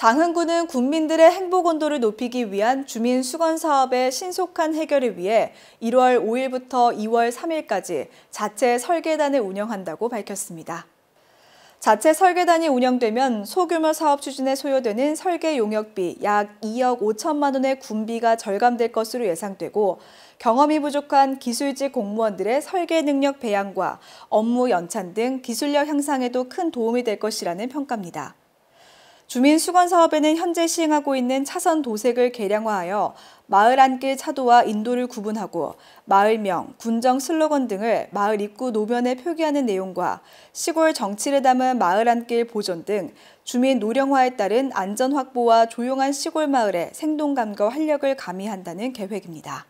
장흥군은 국민들의 행복 온도를 높이기 위한 주민 수건 사업의 신속한 해결을 위해 1월 5일부터 2월 3일까지 자체 설계단을 운영한다고 밝혔습니다. 자체 설계단이 운영되면 소규모 사업 추진에 소요되는 설계 용역비 약 2억 5천만 원의 군비가 절감될 것으로 예상되고 경험이 부족한 기술직 공무원들의 설계 능력 배양과 업무 연찬 등 기술력 향상에도 큰 도움이 될 것이라는 평가입니다. 주민 수건 사업에는 현재 시행하고 있는 차선 도색을 개량화하여 마을 안길 차도와 인도를 구분하고 마을명, 군정 슬로건 등을 마을 입구 노면에 표기하는 내용과 시골 정치를 담은 마을 안길 보존 등 주민 노령화에 따른 안전 확보와 조용한 시골 마을의 생동감과 활력을 가미한다는 계획입니다.